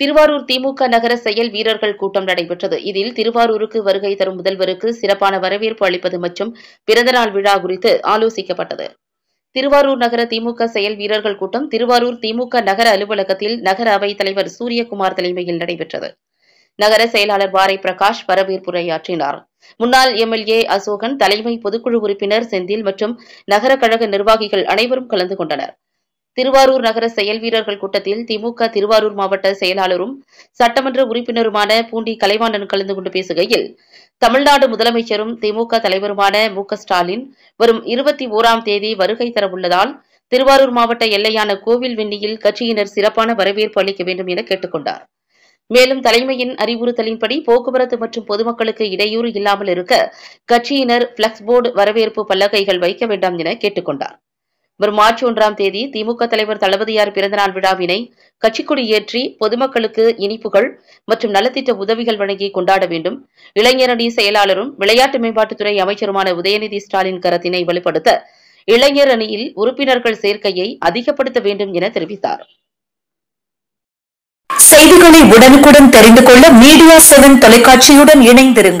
திருவாரூர் திமுக நகர செயல் வீரர்கள் கூட்டம் நடைபெற்றது இதில் திருவாரூருக்கு வருகை தரும் முதல்வருக்கு சிறப்பான வரவேற்பு அளிப்பது மற்றும் பிறந்தநாள் விழா குறித்து ஆலோசிக்கப்பட்டது திருவாரூர் நகர திமுக செயல் வீரர்கள் கூட்டம் திருவாரூர் திமுக நகர அலுவலகத்தில் நகர அவைத் தலைவர் சூரியகுமார் தலைமையில் நடைபெற்றது நகர செயலாளர் வாரை பிரகாஷ் வரவேற்புரையாற்றினார் முன்னாள் எம்எல்ஏ அசோகன் தலைமை பொதுக்குழு உறுப்பினர் செந்தில் மற்றும் நகர கழக நிர்வாகிகள் அனைவரும் கலந்து கொண்டனர் திருவாரூர் நகர செயல் வீரர்கள் கூட்டத்தில் திமுக திருவாரூர் மாவட்ட செயலாளரும் சட்டமன்ற உறுப்பினருமான பூண்டி கலைவாணன் கலந்து கொண்டு பேசுகையில் தமிழ்நாடு முதலமைச்சரும் திமுக தலைவருமான மு ஸ்டாலின் வரும் இருபத்தி ஓராம் தேதி வருகை தரவுள்ளதால் திருவாரூர் மாவட்ட எல்லையான கோவில் வெண்ணியில் கட்சியினர் சிறப்பான வரவேற்பு அளிக்க வேண்டும் என கேட்டுக்கொண்டார் மேலும் தலைமையின் அறிவுறுத்தலின்படி போக்குவரத்து மற்றும் பொதுமக்களுக்கு இடையூறு இல்லாமல் இருக்க கட்சியினர் பிளக்ஸ் போர்டு வரவேற்பு பலகைகள் வைக்க வேண்டாம் என கேட்டுக்கொண்டாா் வரும் மார்ச் ஒன்றாம் தேதி திமுக தலைவர் தளபதியார் பிறந்தநாள் விழாவினை கட்சிக்குடி ஏற்றி பொதுமக்களுக்கு இனிப்புகள் மற்றும் நலத்திட்ட உதவிகள் வழங்கி கொண்டாட வேண்டும் இளைஞரணி செயலாளரும் விளையாட்டு மேம்பாட்டுத்துறை அமைச்சருமான உதயநிதி ஸ்டாலின் கருத்தினை வலுப்படுத்த இளைஞர் அணியில் உறுப்பினர்கள் சேர்க்கையை அதிகப்படுத்த வேண்டும் என தெரிவித்தார் செய்திகளை உடனுக்குடன் தெரிந்து கொள்ள மீடியா செவன் தொலைக்காட்சியுடன் இணைந்திருங்கள்